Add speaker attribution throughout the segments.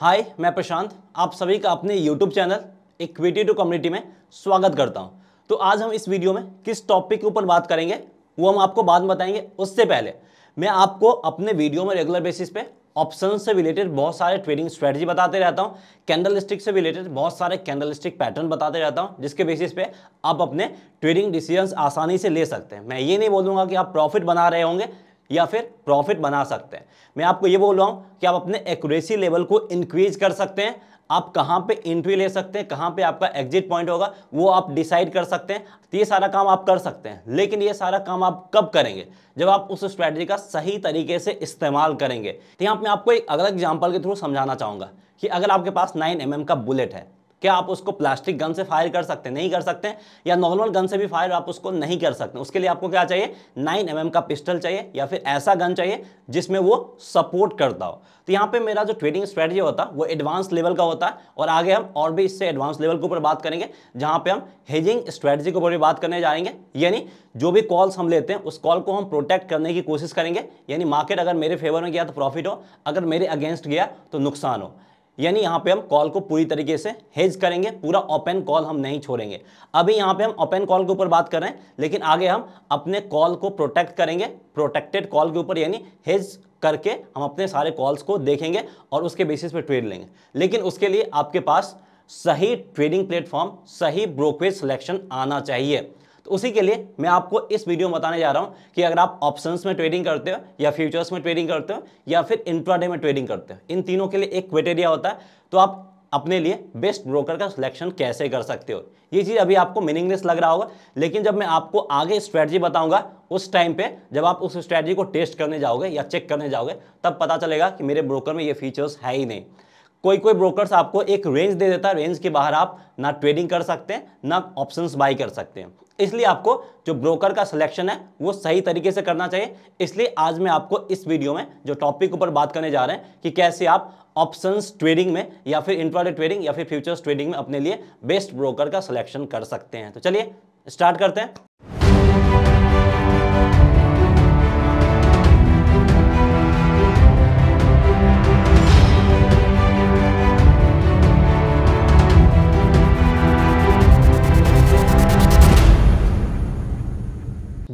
Speaker 1: हाय मैं प्रशांत आप सभी का अपने YouTube channel equity to community में स्वागत करता हूं तो आज हम इस वीडियो में किस टॉपिक के ऊपर बात करेंगे वो हम आपको बाद में बताएंगे उससे पहले मैं आपको अपने वीडियो में रेगुलर बेसिस पे ऑप्शन से रिलेटेड बहुत सारे ट्रेडिंग स्ट्रेटजी बताते रहता हूँ कैंडल स्टिक से रिलेटेड बहुत सारे कैंडल स्टिक पैटर्न बताते रहता हूँ जिसके बेसिस पे आप अपने ट्रेडिंग डिसीजंस आसानी से ले सकते हैं मैं ये नहीं बोलूँगा कि आप प्रॉफिट बना रहे होंगे या फिर प्रॉफिट बना सकते हैं मैं आपको ये बोल रहा हूँ कि आप अपने एक्यूरेसी लेवल को इंक्रीज कर सकते हैं आप कहाँ पे इंट्री ले सकते हैं कहाँ पे आपका एग्जिट पॉइंट होगा वो आप डिसाइड कर सकते हैं तो ये सारा काम आप कर सकते हैं लेकिन ये सारा काम आप कब करेंगे जब आप उस स्ट्रैटेजी का सही तरीके से इस्तेमाल करेंगे तो यहाँ मैं आपको एक अगला एग्जाम्पल के थ्रू समझाना चाहूँगा कि अगर आपके पास नाइन एम mm का बुलेट है क्या आप उसको प्लास्टिक गन से फायर कर सकते नहीं कर सकते या नॉर्मल गन से भी फायर आप उसको नहीं कर सकते उसके लिए आपको क्या चाहिए नाइन एम mm का पिस्टल चाहिए या फिर ऐसा गन चाहिए जिसमें वो सपोर्ट करता हो तो यहाँ पे मेरा जो ट्रेडिंग स्ट्रेटजी होता है वो एडवांस लेवल का होता है और आगे हम और भी इससे एडवांस लेवल के ऊपर बात करेंगे जहाँ पे हम हेजिंग स्ट्रेटजी के ऊपर भी बात करने जाएंगे यानी जो भी कॉल्स हम लेते हैं उस कॉल को हम प्रोटेक्ट करने की कोशिश करेंगे यानी मार्केट अगर मेरे फेवर में गया तो प्रॉफिट हो अगर मेरे अगेंस्ट गया तो नुकसान हो यानी यहाँ पे हम कॉल को पूरी तरीके से हेज करेंगे पूरा ओपन कॉल हम नहीं छोड़ेंगे अभी यहाँ पे हम ओपन कॉल के ऊपर बात कर रहे हैं लेकिन आगे हम अपने कॉल को प्रोटेक्ट करेंगे प्रोटेक्टेड कॉल के ऊपर यानी हेज करके हम अपने सारे कॉल्स को देखेंगे और उसके बेसिस पे ट्रेड लेंगे लेकिन उसके लिए आपके पास सही ट्रेडिंग प्लेटफॉर्म सही ब्रोकरेज सिलेक्शन आना चाहिए तो उसी के लिए मैं आपको इस वीडियो में बताने जा रहा हूँ कि अगर आप ऑप्शंस में ट्रेडिंग करते हो या फ्यूचर्स में ट्रेडिंग करते हो या फिर इंट्राडे में ट्रेडिंग करते हो इन तीनों के लिए एक क्राइटेरिया होता है तो आप अपने लिए बेस्ट ब्रोकर का सिलेक्शन कैसे कर सकते हो ये चीज़ अभी आपको मीनिंगलेस लग रहा होगा लेकिन जब मैं आपको आगे स्ट्रैटजी बताऊंगा उस टाइम पे जब आप उस स्ट्रैटजी को टेस्ट करने जाओगे या चेक करने जाओगे तब पता चलेगा कि मेरे ब्रोकर में ये फीचर्स है ही नहीं कोई कोई ब्रोकर्स आपको एक रेंज दे देता है रेंज के बाहर आप ना ट्रेडिंग कर सकते हैं ना ऑप्शंस बाई कर सकते हैं इसलिए आपको जो ब्रोकर का सिलेक्शन है वो सही तरीके से करना चाहिए इसलिए आज मैं आपको इस वीडियो में जो टॉपिक ऊपर बात करने जा रहे हैं कि कैसे आप ऑप्शंस ट्रेडिंग में या फिर इंट्राडे ट्रेडिंग या फिर फ्यूचर्स ट्रेडिंग में अपने लिए बेस्ट ब्रोकर का सिलेक्शन कर सकते हैं तो चलिए स्टार्ट करते हैं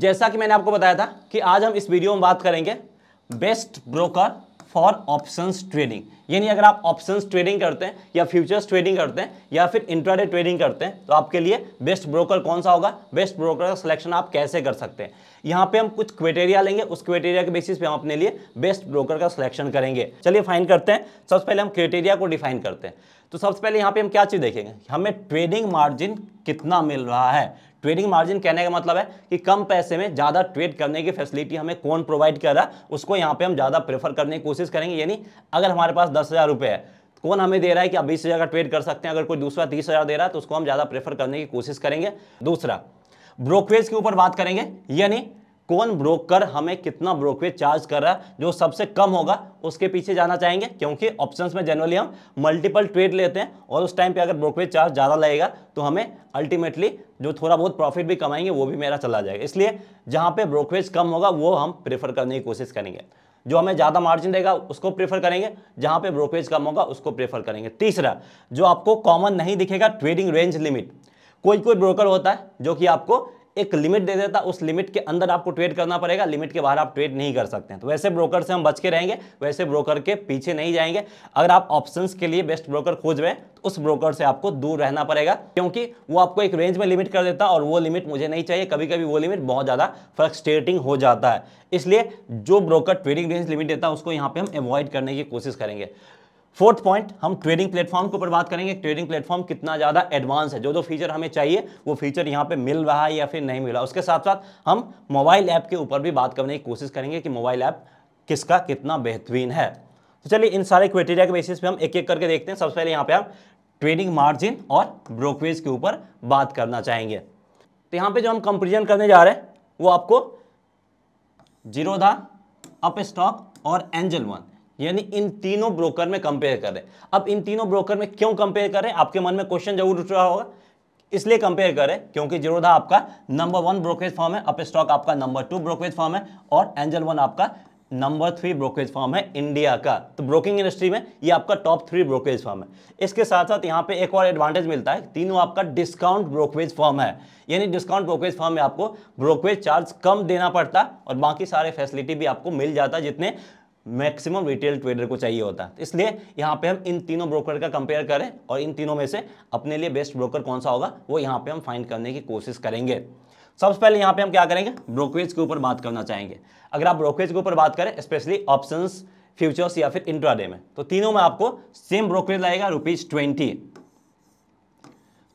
Speaker 1: जैसा कि मैंने आपको बताया था कि आज हम इस वीडियो में बात करेंगे best broker for options trading यानी अगर आप ऑप्शंस ट्रेडिंग करते हैं या फ्यूचर्स ट्रेडिंग करते हैं या फिर इंट्राडे ट्रेडिंग करते हैं तो आपके लिए बेस्ट ब्रोकर कौन सा होगा बेस्ट ब्रोकर का सिलेक्शन आप कैसे कर सकते हैं यहाँ पे हम कुछ क्वेटेरिया लेंगे उस क्वेटेरिया के बेसिस पे हम अपने लिए बेस्ट ब्रोकर का सिलेक्शन करेंगे चलिए फाइन करते हैं सबसे पहले हम क्राइटेरिया को डिफाइन करते हैं तो सबसे पहले यहाँ पे हम क्या चीज़ देखेंगे हमें ट्रेडिंग मार्जिन कितना मिल रहा है ट्रेडिंग मार्जिन कहने का मतलब है कि कम पैसे में ज़्यादा ट्रेड करने की फैसिलिटी हमें कौन प्रोवाइड कर रहा है उसको यहाँ पे हम ज़्यादा प्रेफर करने की कोशिश करेंगे यानी अगर हमारे पास दस हज़ार रुपये है कौन हमें दे रहा है कि आप बीस हज़ार का ट्रेड कर सकते हैं अगर कोई दूसरा तीस हज़ार दे रहा है तो उसको हम ज़्यादा प्रेफर करने की कोशिश करेंगे दूसरा ब्रोकरेज के ऊपर बात करेंगे यानी कौन ब्रोकर हमें कितना ब्रोकरेज चार्ज कर रहा है जो सबसे कम होगा उसके पीछे जाना चाहेंगे क्योंकि ऑप्शंस में जनरली हम मल्टीपल ट्रेड लेते हैं और उस टाइम पे अगर ब्रोकरेज चार्ज ज़्यादा लगेगा तो हमें अल्टीमेटली जो थोड़ा बहुत प्रॉफिट भी कमाएंगे वो भी मेरा चला जाएगा इसलिए जहाँ पर ब्रोकरेज कम होगा वो हम प्रेफर करने की कोशिश करेंगे जो हमें ज़्यादा मार्जिन देगा उसको प्रेफर करेंगे जहाँ पर ब्रोकरेज कम होगा उसको प्रेफर करेंगे तीसरा जो आपको कॉमन नहीं दिखेगा ट्रेडिंग रेंज लिमिट कोई कोई ब्रोकर होता है जो कि आपको एक लिमिट दे देता उस लिमिट के अंदर आपको ट्रेड करना पड़ेगा लिमिट के बाहर आप ट्रेड नहीं कर सकते हैं तो वैसे ब्रोकर से हम बच के रहेंगे वैसे ब्रोकर के पीछे नहीं जाएंगे अगर आप ऑप्शन के लिए बेस्ट ब्रोकर खोज रहे हैं तो उस ब्रोकर से आपको दूर रहना पड़ेगा क्योंकि वो आपको एक रेंज में लिमिट कर देता और वो लिमिट मुझे नहीं चाहिए कभी कभी वो लिमिट बहुत ज़्यादा फ्रस्ट्रेटिंग हो जाता है इसलिए जो ब्रोकर ट्रेडिंग रेंज लिमिट देता है उसको यहाँ पे हम अवॉइड करने की कोशिश करेंगे फोर्थ पॉइंट हम ट्रेडिंग प्लेटफॉर्म के ऊपर बात करेंगे ट्रेडिंग प्लेटफॉर्म कितना ज़्यादा एडवांस है जो जो फीचर हमें चाहिए वो फीचर यहाँ पे मिल रहा है या फिर नहीं मिला उसके साथ साथ हम मोबाइल ऐप के ऊपर भी बात करने की कोशिश करेंगे कि मोबाइल ऐप किसका कितना बेहतरीन है तो चलिए इन सारे क्राइटेरिया के बेसिस पे हम एक एक करके देखते हैं सबसे पहले यहाँ पे हम ट्रेडिंग मार्जिन और ब्रोकरेज के ऊपर बात करना चाहेंगे तो यहाँ पे जो हम कंपेरिजन करने जा रहे हैं वो आपको जीरोधा अप स्टॉक और एंजल वन यानी इन तीनों ब्रोकर में कंपेयर करें अब इन तीनों ब्रोकर में क्यों कंपेयर करें आपके मन में क्वेश्चन जरूर उठ रहा होगा इसलिए कंपेयर करें क्योंकि जीरोधा आपका नंबर वन ब्रोकरेज फॉर्म है अप स्टॉक आपका नंबर टू ब्रोकरेज फॉर्म है और एंजल वन आपका नंबर थ्री ब्रोकरेज फॉर्म है इंडिया का तो ब्रोकिंग इंडस्ट्री में ये आपका टॉप थ्री ब्रोकरेज फॉर्म है इसके साथ साथ यहाँ पे एक और एडवांटेज मिलता है तीनों आपका डिस्काउंट ब्रोकरेज फॉर्म है यानी डिस्काउंट ब्रोकरेज फॉर्म में आपको ब्रोकरेज चार्ज कम देना पड़ता और बाकी सारे फैसिलिटी भी आपको मिल जाता जितने मैक्सिमम रिटेल ट्रेडर को चाहिए होता है इसलिए यहाँ पे हम इन तीनों ब्रोकर का कंपेयर करें और इन तीनों में से अपने लिए बेस्ट ब्रोकर कौन सा होगा वो यहाँ पे हम फाइंड करने की कोशिश करेंगे सबसे पहले यहाँ पे हम क्या करेंगे ब्रोकरेज के ऊपर बात करना चाहेंगे अगर आप ब्रोकरेज के ऊपर बात करें स्पेशली ऑप्शन फ्यूचर्स या फिर इंट्राडे में तो तीनों में आपको सेम ब्रोकरेज लगेगा रुपीज ट्वेंटी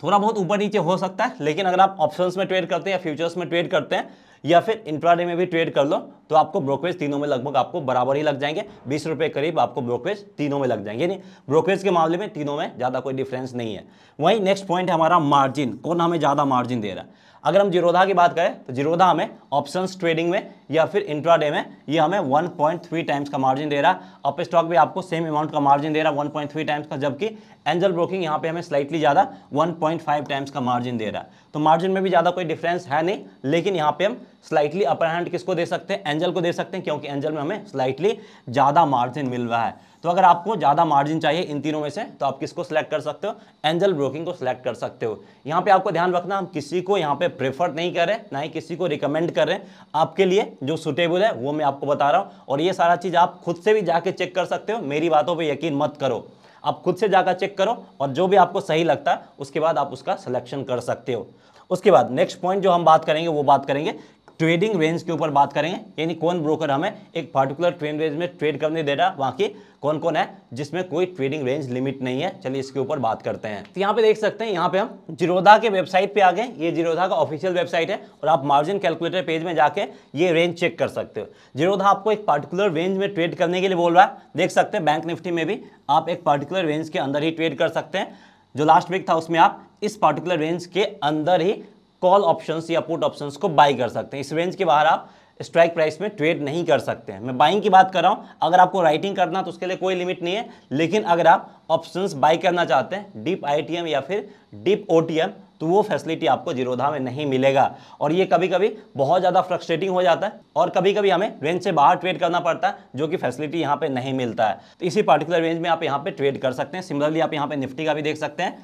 Speaker 1: थोड़ा बहुत ऊपर नीचे हो सकता है लेकिन अगर आप ऑप्शंस में ट्रेड करते हैं या फ्यूचर्स में ट्रेड करते हैं या फिर इंट्राडे में भी ट्रेड कर लो तो आपको ब्रोकरेज तीनों में लगभग आपको बराबर ही लग जाएंगे बीस रुपये करीब आपको ब्रोकरेज तीनों में लग जाएंगे यानी ब्रोकरेज के मामले में तीनों में ज़्यादा कोई डिफरेंस नहीं है वहीं नेक्स्ट पॉइंट है हमारा मार्जिन कौन हमें ज़्यादा मार्जिन दे रहा है अगर हम जिरोधा की बात करें तो जिरोधा हमें ऑप्शन ट्रेडिंग में या फिर इंट्राडे में ये हमें 1.3 टाइम्स का मार्जिन दे रहा है अप स्टॉक भी आपको सेम अमाउंट का मार्जिन दे रहा है 1.3 टाइम्स का जबकि एंजल ब्रोकिंग यहाँ पे हमें स्लाइटली ज़्यादा 1.5 टाइम्स का मार्जिन दे रहा है तो मार्जिन में भी ज़्यादा कोई डिफरेंस है नहीं लेकिन यहाँ पे हम स्लाइटली अपर हैंड किसको दे सकते हैं एंजल को दे सकते हैं क्योंकि एंजल में हमें स्लाइटली ज़्यादा मार्जिन मिल रहा है तो अगर आपको ज़्यादा मार्जिन चाहिए इन तीनों में से तो आप किसको सिलेक्ट कर सकते हो एंजल ब्रोकिंग को सिलेक्ट कर सकते हो यहाँ पे आपको ध्यान रखना हम किसी को यहाँ पे प्रेफर नहीं कर रहे ना ही किसी को रिकमेंड कर रहे हैं आपके लिए जो सुटेबल है वो मैं आपको बता रहा हूँ और ये सारा चीज़ आप खुद से भी जाके चेक कर सकते हो मेरी बातों पर यकीन मत करो आप खुद से जाकर चेक करो और जो भी आपको सही लगता है उसके बाद आप उसका सिलेक्शन कर सकते हो उसके बाद नेक्स्ट पॉइंट जो हम बात करेंगे वो बात करेंगे ट्रेडिंग रेंज के ऊपर बात करेंगे यानी कौन ब्रोकर हमें एक पर्टिकुलर ट्रेन रेंज में ट्रेड करने दे रहा वहाँ की कौन कौन है जिसमें कोई ट्रेडिंग रेंज लिमिट नहीं है चलिए इसके ऊपर बात करते हैं तो यहाँ पे देख सकते हैं यहाँ पे हम जिरोधा के वेबसाइट पे आ गए ये जिरोधा का ऑफिशियल वेबसाइट है और आप मार्जिन कैलकुलेटर पेज में जाके ये रेंज चेक कर सकते हो जिरोधा आपको एक पर्टिकुलर रेंज में ट्रेड करने के लिए बोल रहा है देख सकते हैं बैंक निफ्टी में भी आप एक पर्टिकुलर रेंज के अंदर ही ट्रेड कर सकते हैं जो लास्ट वीक था उसमें आप इस पर्टिकुलर रेंज के अंदर ही कॉल ऑप्शंस या पुट ऑप्शंस को बाई कर सकते हैं इस रेंज के बाहर आप स्ट्राइक प्राइस में ट्रेड नहीं कर सकते हैं मैं बाइंग की बात कर रहा हूँ अगर आपको राइटिंग करना तो उसके लिए कोई लिमिट नहीं है लेकिन अगर आप ऑप्शंस बाई करना चाहते हैं डीप आईटीएम या फिर डीप ओटीएम तो वो फैसिलिटी आपको जीरोधा में नहीं मिलेगा और ये कभी कभी बहुत ज़्यादा फ्रस्ट्रेटिंग हो जाता है और कभी कभी हमें रेंज से बाहर ट्रेड करना पड़ता है जो कि फैसिलिटी यहाँ पर नहीं मिलता है तो इसी पर्टिकुलर रेंज में आप यहाँ पर ट्रेड कर सकते हैं सिमिलरली आप यहाँ पर निफ्टी का भी देख सकते हैं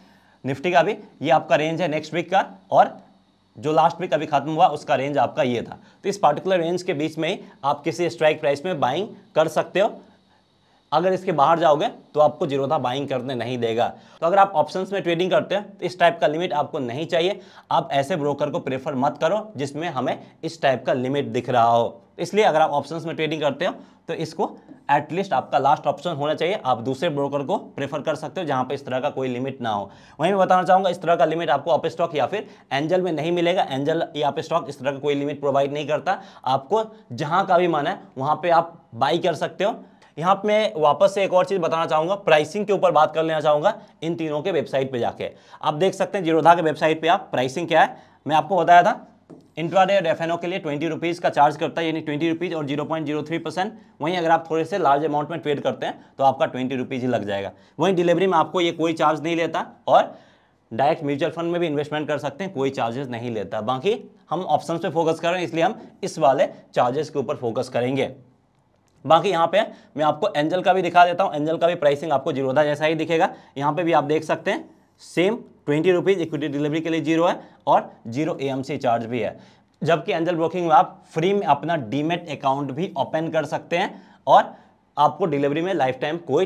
Speaker 1: निफ्टी का भी ये आपका रेंज है नेक्स्ट वीक का और जो लास्ट में अभी खत्म हुआ उसका रेंज आपका ये था तो इस पार्टिकुलर रेंज के बीच में आप किसी स्ट्राइक प्राइस में बाइंग कर सकते हो अगर इसके बाहर जाओगे तो आपको जीरोधा बाइंग करने नहीं देगा तो अगर आप ऑप्शंस में ट्रेडिंग करते हो तो इस टाइप का लिमिट आपको नहीं चाहिए आप ऐसे ब्रोकर को प्रेफर मत करो जिसमें हमें इस टाइप का लिमिट दिख रहा हो तो इसलिए अगर आप ऑप्शन में ट्रेडिंग करते हो तो इसको एटलीस्ट आपका लास्ट ऑप्शन होना चाहिए आप दूसरे ब्रोकर को प्रेफर कर सकते हो जहां पर इस तरह का कोई लिमिट ना हो वहीं मैं बताना चाहूँगा इस तरह का लिमिट आपको अप स्टॉक या फिर एंजल में नहीं मिलेगा एंजल या अप स्टॉक इस तरह का कोई लिमिट प्रोवाइड नहीं करता आपको जहाँ का भी मन है वहाँ पर आप बाई कर सकते हो यहाँ पे मैं वापस से एक और चीज़ बताना चाहूँगा प्राइसिंग के ऊपर बात कर लेना चाहूँगा इन तीनों के वेबसाइट पे जाके आप देख सकते हैं जीरोधा के वेबसाइट पे आप प्राइसिंग क्या है मैं आपको बताया था इंट्राडे और एफ के लिए ट्वेंटी रुपीज़ का चार्ज करता है यानी ट्वेंटी रुपीज़ और zero point zero three percent वहीं अगर आप थोड़े से लार्ज अमाउंट में ट्रेड करते हैं तो आपका ट्वेंटी रुपीज़ ही लग जाएगा वहीं डिलीवरी में आपको ये कोई चार्ज नहीं लेता और डायरेक्ट म्यूचुअल फंड में भी इन्वेस्टमेंट कर सकते हैं कोई चार्जेस नहीं लेता बाकी हम ऑप्शन पर फोकस कर रहे हैं इसलिए हम इस वाले चार्जेस के ऊपर फोकस करेंगे बाकी यहाँ पे मैं आपको एंजल का भी दिखा देता हूँ एंजल का भी प्राइसिंग आपको जीरोधा जैसा ही दिखेगा यहाँ पे भी आप देख सकते हैं same twenty rupees equity delivery के लिए जीरो है और जीरो ए चार्ज भी है जबकि एंजल ब्रोकिंग में आप फ्री में अपना डीमेट अकाउंट भी ओपन कर सकते हैं और आपको डिलीवरी में लाइफ टाइम कोई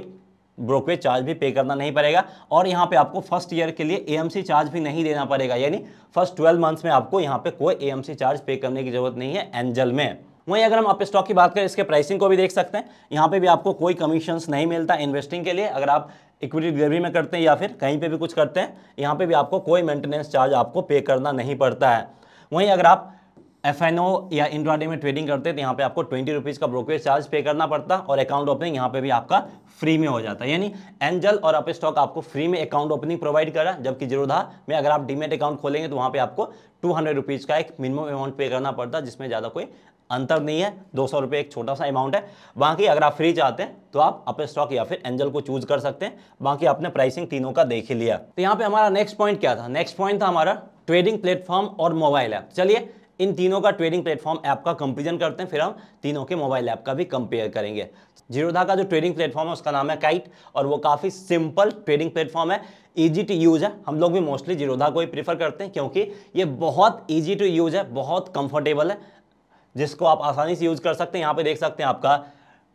Speaker 1: ब्रोकरेज चार्ज भी पे करना नहीं पड़ेगा और यहाँ पे आपको फर्स्ट ईयर के लिए एएमसी चार्ज भी नहीं देना पड़ेगा यानी फर्स्ट ट्वेल्व मंथ्स में आपको यहाँ पे कोई एएमसी चार्ज पे करने की जरूरत नहीं है एंजल में वहीं अगर हम आप स्टॉक की बात करें इसके प्राइसिंग को भी देख सकते हैं यहाँ पे भी आपको कोई कमीशंस नहीं मिलता इन्वेस्टिंग के लिए अगर आप इक्विटी डिलीवरी में करते हैं या फिर कहीं पे भी कुछ करते हैं यहाँ पे भी आपको कोई मेंटेनेंस चार्ज आपको पे करना नहीं पड़ता है वहीं अगर आप एफ या इंट्राडे में ट्रेडिंग करते हैं तो यहाँ पे आपको ट्वेंटी रुपीज़ का ब्रोकरेज चार्ज पे करना पड़ता और अकाउंट ओपनिंग यहाँ पे भी आपका फ्री में हो जाता है यानी एंजल और आप स्टॉक आपको फ्री में अकाउंट ओपनिंग प्रोवाइड करा जबकि जीरोधा में अगर आप डीमेट अकाउंट खोलेंगे तो वहाँ पे आपको टू हंड्रेड रुपीज़ का एक मिनिमम अमाउंट पे करना पड़ता जिसमें ज़्यादा कोई अंतर नहीं है दो सौ रुपये एक छोटा सा अमाउंट है बाकी अगर आप फ्री चाहते हैं तो आप अपने स्टॉक या फिर एंजल को चूज कर सकते हैं बाकी आपने प्राइसिंग तीनों का देख ही लिया तो यहाँ पे हमारा नेक्स्ट पॉइंट क्या था नेक्स्ट पॉइंट था हमारा ट्रेडिंग प्लेटफॉर्म और मोबाइल ऐप चलिए इन तीनों का ट्रेडिंग प्लेटफॉर्म ऐप का कंपेरिजन करते हैं फिर हम तीनों के मोबाइल ऐप का भी कंपेयर करेंगे जीरोधा का जो ट्रेडिंग प्लेटफॉर्म है उसका नाम है काइट और वो काफ़ी सिंपल ट्रेडिंग प्लेटफॉर्म है ईजी टू यूज़ है हम लोग भी मोस्टली जीरोधा को ही प्रीफर करते हैं क्योंकि ये बहुत ईजी टू यूज़ है बहुत कंफर्टेबल है जिसको आप आसानी से यूज़ कर सकते हैं यहाँ पे देख सकते हैं आपका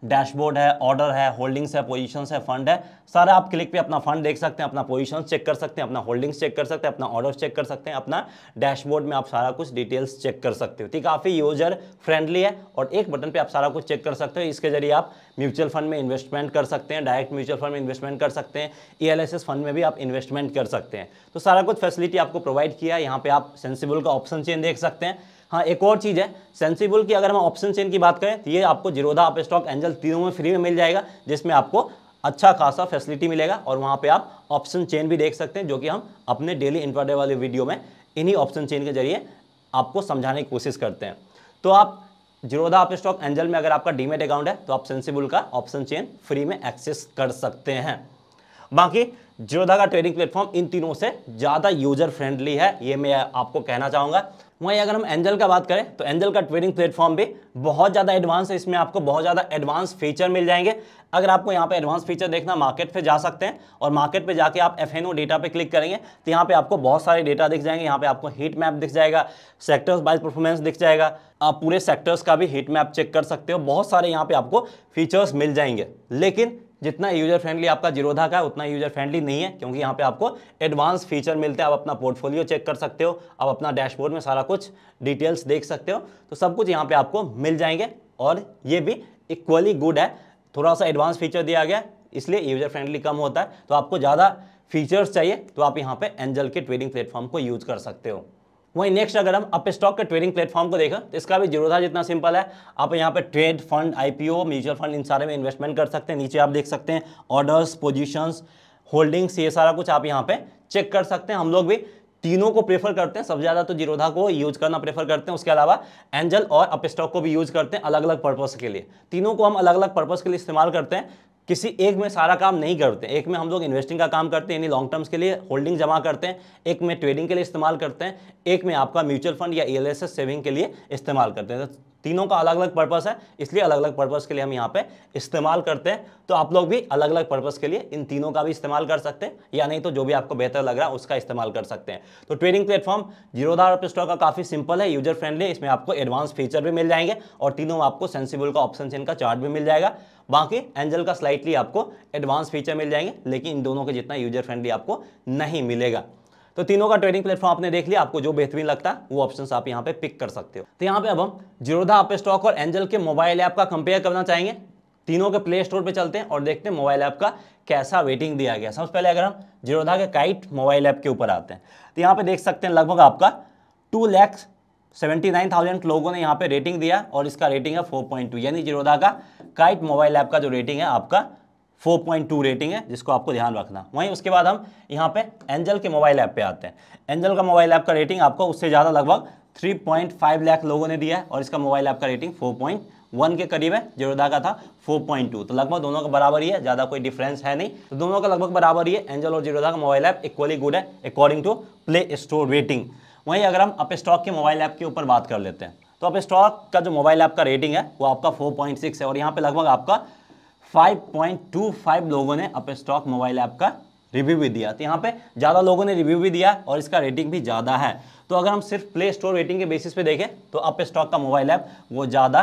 Speaker 1: डैशबोर्ड है ऑर्डर है होल्डिंग्स है पोजीशंस है फंड है सारे आप क्लिक पे अपना फंड देख सकते हैं अपना पोजिशन चेक कर सकते हैं अपना होल्डिंग्स चेक कर सकते हैं अपना ऑर्डर चेक कर सकते हैं अपना डैशबोर्ड में आप सारा कुछ डिटेल्स चेक कर सकते हो ठीक तो काफ़ी यूजर फ्रेंडली है और एक बटन पे आप सारा कुछ चेक कर सकते हो इसके जरिए आप म्यूचुअल फंड में इन्वेस्टमेंट कर सकते हैं डायरेक्ट म्यूचुअल फंड में इन्वेस्टमेंट कर सकते हैं ई e फंड में भी आप इन्वेस्टमेंट कर सकते हैं तो सारा कुछ फैसिलिटी आपको प्रोवाइड किया है यहाँ पर आप सेंसिबल का ऑप्शन चेंज देख सकते हैं हाँ एक और चीज़ है सेंसिबल की अगर हम ऑप्शन चेन की बात करें तो ये आपको जीरोधा अप स्टॉक एंजल तीनों में फ्री में मिल जाएगा जिसमें आपको अच्छा खासा फैसिलिटी मिलेगा और वहाँ पे आप ऑप्शन चेन भी देख सकते हैं जो कि हम अपने डेली इंटरडे वाले वीडियो में इन्हीं ऑप्शन चेन के जरिए आपको समझाने की कोशिश करते हैं तो आप जीरोधा आप स्टॉक एंजल में अगर आपका डीमेट अकाउंट है तो आप सेंसिबल का ऑप्शन चेन फ्री में एक्सेस कर सकते हैं बाकी जिरोधा का ट्रेडिंग प्लेटफॉर्म इन तीनों से ज़्यादा यूजर फ्रेंडली है ये मैं आपको कहना चाहूँगा वहीं अगर हम एंजल का बात करें तो एंजल का ट्रेडिंग प्लेटफॉर्म भी बहुत ज़्यादा एडवांस है इसमें आपको बहुत ज़्यादा एडवांस फीचर मिल जाएंगे अगर आपको यहाँ पे एडवांस फीचर देखना मार्केट पे जा सकते हैं और मार्केट पे जाके आप एफ डेटा पे क्लिक करेंगे तो यहाँ पे आपको बहुत सारे डेटा दिख जाएंगे यहाँ पे आपको हीट मैप दिख जाएगा सेक्टर्स वाइज परफॉर्मेंस दिख जाएगा आप पूरे सेक्टर्स का भी हीट मैप चेक कर सकते हो बहुत सारे यहाँ पे आपको फीचर्स मिल जाएंगे लेकिन जितना यूजर फ्रेंडली आपका जीरोधा का है उतना यूजर फ्रेंडली नहीं है क्योंकि यहाँ पे आपको एडवांस फीचर मिलते हैं आप अपना पोर्टफोलियो चेक कर सकते हो आप अपना डैशबोर्ड में सारा कुछ डिटेल्स देख सकते हो तो सब कुछ यहाँ पे आपको मिल जाएंगे और ये भी इक्वली गुड है थोड़ा सा एडवांस फीचर दिया गया इसलिए यूजर फ्रेंडली कम होता है तो आपको ज़्यादा फीचर्स चाहिए तो आप यहाँ पर एंजल के ट्रेडिंग प्लेटफॉर्म को यूज कर सकते हो वहीं नेक्स्ट अगर हम अपने स्टॉक के ट्रेडिंग प्लेटफॉर्म को देखें तो इसका भी जीरोधा जितना सिंपल है आप यहाँ पे trade fund IPO mutual fund इन सारे में इन्वेस्टमेंट कर सकते हैं नीचे आप देख सकते हैं ऑर्डर्स पोजीशंस होल्डिंग्स ये सारा कुछ आप यहाँ पे चेक कर सकते हैं हम लोग भी तीनों को प्रेफर करते हैं सबसे ज़्यादा तो जीरोधा को यूज करना प्रेफर करते हैं उसके अलावा एंजल और अपस्टॉक को भी यूज करते हैं अलग अलग पर्पज़ के लिए तीनों को हम अलग अलग पर्पज़ के लिए इस्तेमाल करते हैं किसी एक में सारा काम नहीं करते एक में हम लोग इन्वेस्टिंग का काम करते हैं यानी लॉन्ग टर्म्स के लिए होल्डिंग जमा करते हैं एक में ट्रेडिंग के लिए इस्तेमाल करते हैं एक में आपका म्यूचुअल फंड या ई e सेविंग के लिए इस्तेमाल करते हैं तीनों का अलग अलग पर्पस है इसलिए अलग अलग पर्पस के लिए हम यहाँ पे इस्तेमाल करते हैं तो आप लोग भी अलग अलग पर्पस के लिए इन तीनों का भी इस्तेमाल कर सकते हैं या नहीं तो जो भी आपको बेहतर लग रहा है उसका इस्तेमाल कर सकते हैं तो ट्रेडिंग प्लेटफॉर्म जीरोधार और पिस्टॉक का काफ़ी सिंपल है यूजर फ्रेंडली इसमें आपको एडवांस फीचर भी मिल जाएंगे और तीनों आपको सेंसिबल का ऑप्शन इनका चार्ट भी मिल जाएगा बाकी एंजल का स्लाइटली आपको एडवांस फीचर मिल जाएंगे लेकिन इन दोनों के जितना यूजर फ्रेंडली आपको नहीं मिलेगा तो तीनों का ट्रेडिंग प्लेटफॉर्म आपने देख लिया आपको जो बेहतरीन लगता है वो ऑप्शन आप यहाँ पे पिक कर सकते हो तो यहाँ पे अब हम जीरोधा आप स्टॉक और एंजल के मोबाइल ऐप का कंपेयर करना चाहेंगे तीनों के प्ले स्टोर पे चलते हैं और देखते हैं मोबाइल ऐप का कैसा रेटिंग दिया गया सबसे पहले अगर हम जीरोधा के काइट मोबाइल ऐप के ऊपर आते हैं तो यहाँ पे देख सकते हैं लगभग आपका two lakhs seventy nine thousand लोगों ने यहाँ पे रेटिंग दिया और इसका रेटिंग है फोर पॉइंट टू यानी जीरोधा का काइट मोबाइल ऐप का जो रेटिंग है आपका 4.2 रेटिंग है जिसको आपको ध्यान रखना वहीं उसके बाद हम यहाँ पे एंजल के मोबाइल ऐप पे आते हैं एंजल का मोबाइल ऐप का रेटिंग आपको उससे ज़्यादा लगभग 3.5 लाख लोगों ने दिया है और इसका मोबाइल ऐप का रेटिंग 4.1 के करीब है जेरोदा का था 4.2 तो लगभग दोनों का बराबर ही है ज़्यादा कोई डिफरेंस है नहीं तो दोनों का लगभग बराबर ही है एंजल और जेरोदा का मोबाइल ऐप इक्वली गुड है according to Play Store rating वहीं अगर हम अप स्टॉक के मोबाइल ऐप के ऊपर बात कर लेते हैं तो अप स्टॉक का जो मोबाइल ऐप का रेटिंग है वो आपका 4.6 है और यहाँ पे लगभग आपका 5.25 लोगों ने अपने स्टॉक मोबाइल ऐप का रिव्यू भी दिया तो यहाँ पे ज़्यादा लोगों ने रिव्यू भी दिया और इसका रेटिंग भी ज़्यादा है तो अगर हम सिर्फ प्ले स्टोर रेटिंग के बेसिस पे देखें तो अप स्टॉक का मोबाइल ऐप वो ज़्यादा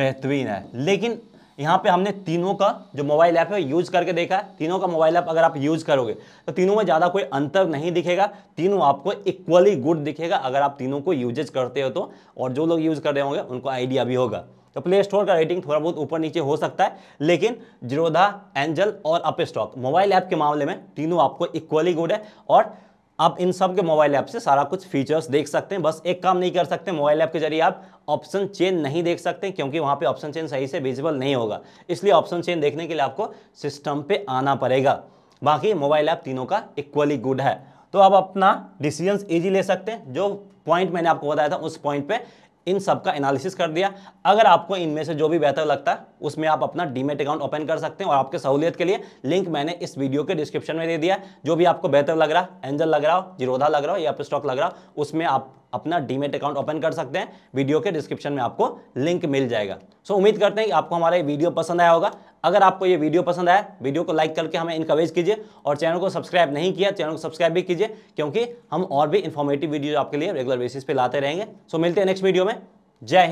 Speaker 1: बेहतरीन है लेकिन यहाँ पे हमने तीनों का जो मोबाइल ऐप है यूज़ करके देखा है तीनों का मोबाइल ऐप अगर आप यूज़ करोगे तो तीनों में ज़्यादा कोई अंतर नहीं दिखेगा तीनों आपको इक्वली गुड दिखेगा अगर आप तीनों को यूजेज करते हो तो और जो लोग यूज़ कर रहे होंगे उनको आइडिया भी होगा तो प्ले स्टोर का रेटिंग थोड़ा बहुत ऊपर नीचे हो सकता है लेकिन जिरोधा एंजल और अप स्टॉक मोबाइल ऐप के मामले में तीनों आपको इक्वली गुड है और आप इन सब के मोबाइल ऐप से सारा कुछ फीचर्स देख सकते हैं बस एक काम नहीं कर सकते मोबाइल ऐप के जरिए आप ऑप्शन चेन नहीं देख सकते क्योंकि वहाँ पे ऑप्शन चेन सही से विजिबल नहीं होगा इसलिए ऑप्शन चेन देखने के लिए आपको सिस्टम पे आना पड़ेगा बाकी मोबाइल ऐप तीनों का इक्वली गुड है तो आप अपना डिसीजन ईजी ले सकते हैं जो पॉइंट मैंने आपको बताया था उस पॉइंट पर इन सब का एनालिसिस कर दिया अगर आपको इनमें से जो भी बेहतर लगता है उसमें आप अपना डीमेट अकाउंट ओपन कर सकते हैं और आपके सहूलियत के लिए लिंक मैंने इस वीडियो के डिस्क्रिप्शन में दे दिया जो भी आपको बेहतर लग रहा है एंजल लग रहा हो जिरोधा लग रहा हो या स्टॉक लग रहा हो उसमें आप अपना डीमेट अकाउंट ओपन कर सकते हैं वीडियो के डिस्क्रिप्शन में आपको लिंक मिल जाएगा सो उम्मीद करते हैं कि आपको हमारा ये वीडियो पसंद आया होगा अगर आपको ये वीडियो पसंद आया वीडियो को लाइक करके हमें इनकरेज कीजिए और चैनल को सब्सक्राइब नहीं किया चैनल को सब्सक्राइब भी कीजिए क्योंकि हम और भी इन्फॉर्मेटिव वीडियो आपके लिए रेगुलर बेसिस पे लाते रहेंगे सो मिलते हैं नेक्स्ट वीडियो में जय हिंद